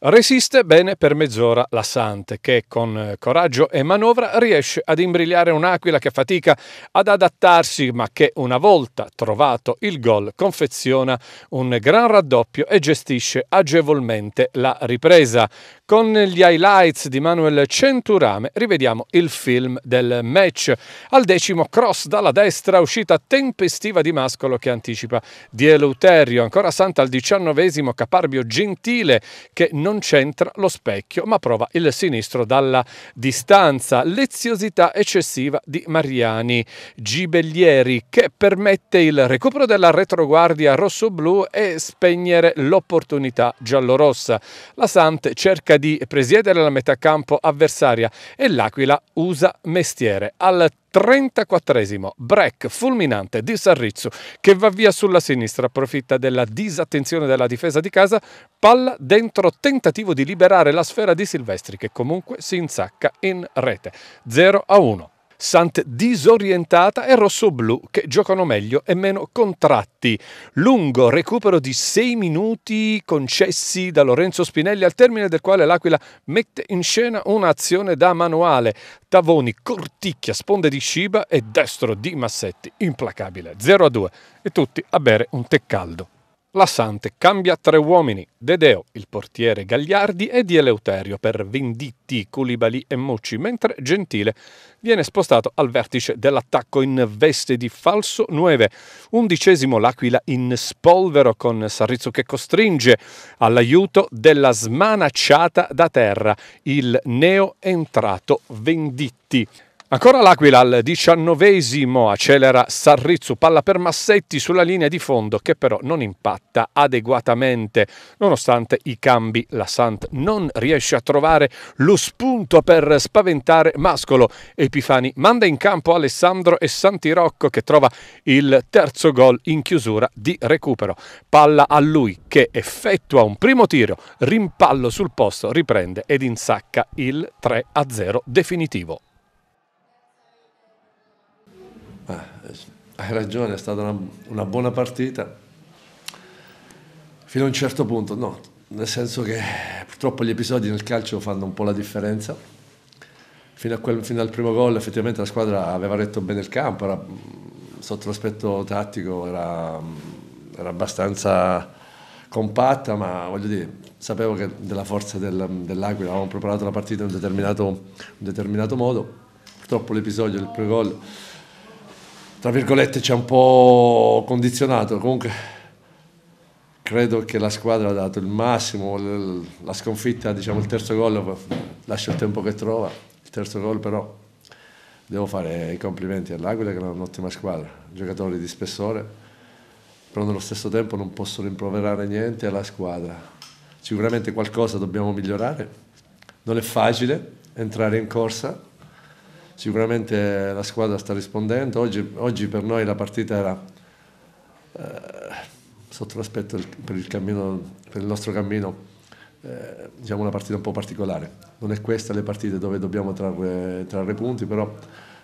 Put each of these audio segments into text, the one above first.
Resiste bene per mezz'ora la Sante, che con eh, coraggio e manovra riesce ad imbrigliare un'aquila che fatica ad adattarsi, ma che una volta trovato il gol confeziona un gran raddoppio e gestisce agevolmente la ripresa. Con gli highlights di Manuel Centurame rivediamo il film del match. Al decimo cross dalla destra, uscita tempestiva di Mascolo che anticipa Di Eleuterio. Ancora Santa al diciannovesimo Caparbio Gentile che non non centra lo specchio, ma prova il sinistro dalla distanza. Leziosità eccessiva di Mariani Gibellieri che permette il recupero della retroguardia rosso-blu e spegnere l'opportunità giallorossa. La Sante cerca di presiedere la metà campo avversaria e l'Aquila usa mestiere. Al 34esimo, break fulminante di Sarrizzo che va via sulla sinistra, approfitta della disattenzione della difesa di casa, palla dentro tentativo di liberare la sfera di Silvestri che comunque si insacca in rete. 0 a 1. Sant disorientata e rossoblù che giocano meglio e meno contratti. Lungo recupero di 6 minuti concessi da Lorenzo Spinelli al termine del quale l'Aquila mette in scena un'azione da manuale. Tavoni corticchia sponde di Sciba e destro di Massetti implacabile 0-2 e tutti a bere un tè caldo. La Sante cambia tre uomini, Dedeo, il portiere Gagliardi e Di Eleuterio per Venditti, Culibali e Mucci, mentre Gentile viene spostato al vertice dell'attacco in veste di falso 9. Undicesimo l'Aquila in spolvero con Sarrizzo che costringe all'aiuto della smanacciata da terra il neo entrato Venditti. Ancora l'Aquila al diciannovesimo accelera Sarrizzu, palla per Massetti sulla linea di fondo che però non impatta adeguatamente. Nonostante i cambi la Sant non riesce a trovare lo spunto per spaventare Mascolo. Epifani manda in campo Alessandro e Santirocco che trova il terzo gol in chiusura di recupero. Palla a lui che effettua un primo tiro, rimpallo sul posto, riprende ed insacca il 3-0 definitivo. Ah, eh, hai ragione, è stata una, una buona partita. Fino a un certo punto, no, nel senso che purtroppo gli episodi nel calcio fanno un po' la differenza. Fino, quel, fino, al primo gol effettivamente la squadra aveva retto bene il campo, era, sotto l'aspetto tattico era, era, abbastanza compatta, ma voglio dire, sapevo che della forza del, dell'Aquila avevamo preparato la partita in un determinato, un determinato modo. Purtroppo l'episodio del primo gol tra virgolette ci ha un po' condizionato, comunque credo che la squadra ha dato il massimo, la sconfitta, diciamo il terzo gol, lascia il tempo che trova, il terzo gol però devo fare i complimenti all'Aquila che è un'ottima squadra, giocatori di spessore, però nello stesso tempo non posso rimproverare niente alla squadra, sicuramente qualcosa dobbiamo migliorare, non è facile entrare in corsa, sicuramente la squadra sta rispondendo, oggi, oggi per noi la partita era eh, sotto l'aspetto per, per il nostro cammino eh, diciamo una partita un po' particolare, non è questa le partite dove dobbiamo trarre, trarre punti, però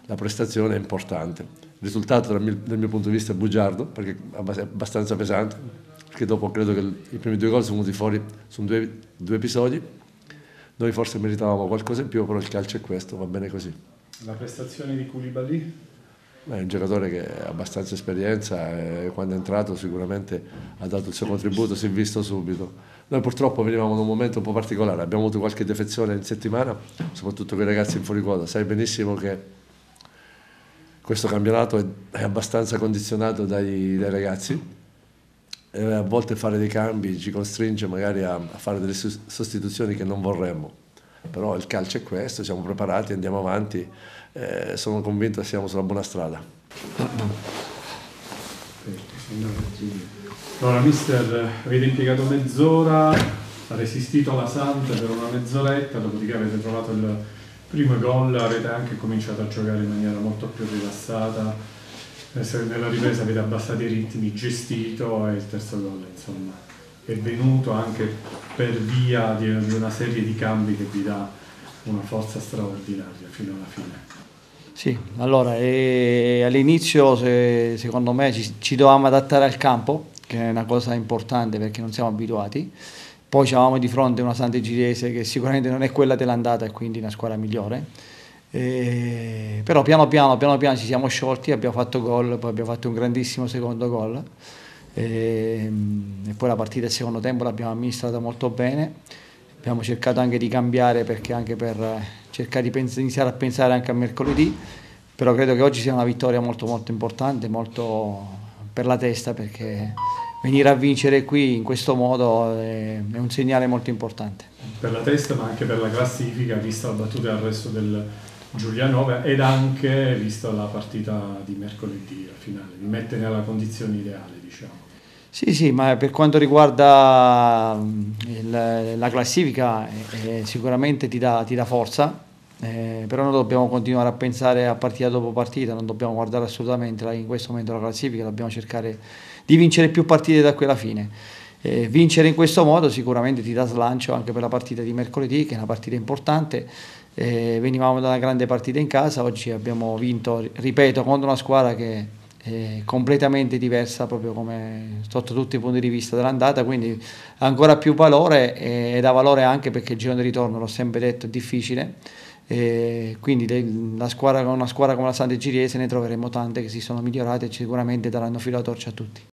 la prestazione è importante. Il risultato dal mio, dal mio, punto di vista è bugiardo, perché è abbastanza pesante, perché dopo credo che i primi due gol sono venuti fuori sono due, due episodi, noi forse meritavamo qualcosa in più, però il calcio è questo, va bene così. La prestazione di Koulibaly? È un giocatore che ha abbastanza esperienza e quando è entrato sicuramente ha dato il suo contributo, si è visto subito. Noi purtroppo venivamo in un momento un po' particolare, abbiamo avuto qualche defezione in settimana, soprattutto con i ragazzi in fuori quota. Sai benissimo che questo campionato è, abbastanza condizionato dai, dai ragazzi e a volte fare dei cambi ci costringe magari a, a fare delle sostituzioni che non vorremmo però il calcio è questo, siamo preparati, andiamo avanti, eh, sono convinto che siamo sulla buona strada. Allora mister, avete impiegato mezz'ora, ha resistito alla Santa per una mezz'oretta, dopodiché avete trovato il primo gol, avete anche cominciato a giocare in maniera molto più rilassata, eh, nella ripresa avete abbassato i ritmi, gestito e il terzo gol insomma è venuto anche per via di una serie di cambi che vi dà una forza straordinaria fino alla fine. Sì, allora all'inizio se, secondo me ci, ci, dovevamo adattare al campo, che è una cosa importante perché non siamo abituati. Poi avevamo di fronte una Sant'Egidese che sicuramente non è quella dell'andata e quindi una squadra migliore. Eh, però piano piano, piano piano ci siamo sciolti, abbiamo fatto gol, poi abbiamo fatto un grandissimo secondo gol. E, ehm, e poi la partita del secondo tempo l'abbiamo amministrata molto bene, abbiamo cercato anche di cambiare perché anche per eh, cercare di iniziare a pensare anche a mercoledì, però credo che oggi sia una vittoria molto molto importante, molto per la testa perché venire a vincere qui in questo modo eh, è, un segnale molto importante. Per la testa ma anche per la classifica vista la battuta al resto del Giulianova ed anche vista la partita di mercoledì, la finale, vi mette nella condizione ideale diciamo. Sì, sì, ma per quanto riguarda mm, il, la classifica eh, eh, sicuramente ti dà, ti dà forza, eh, però noi dobbiamo continuare a pensare a partita dopo partita, non dobbiamo guardare assolutamente in questo momento la classifica, dobbiamo cercare di vincere più partite da quella fine. Eh, vincere in questo modo sicuramente ti dà slancio anche per la partita di mercoledì, che è una partita importante. Eh, venivamo da una grande partita in casa, oggi abbiamo vinto, ripeto, contro una squadra che eh, completamente diversa proprio come sotto tutti i punti di vista dell'andata, quindi ancora più valore e, e dà valore anche perché il giro di ritorno, l'ho sempre detto, è difficile. Eh, quindi le, squadra, una squadra come la Sante Giriese ne troveremo tante che si sono migliorate e sicuramente daranno filo a torcia a tutti.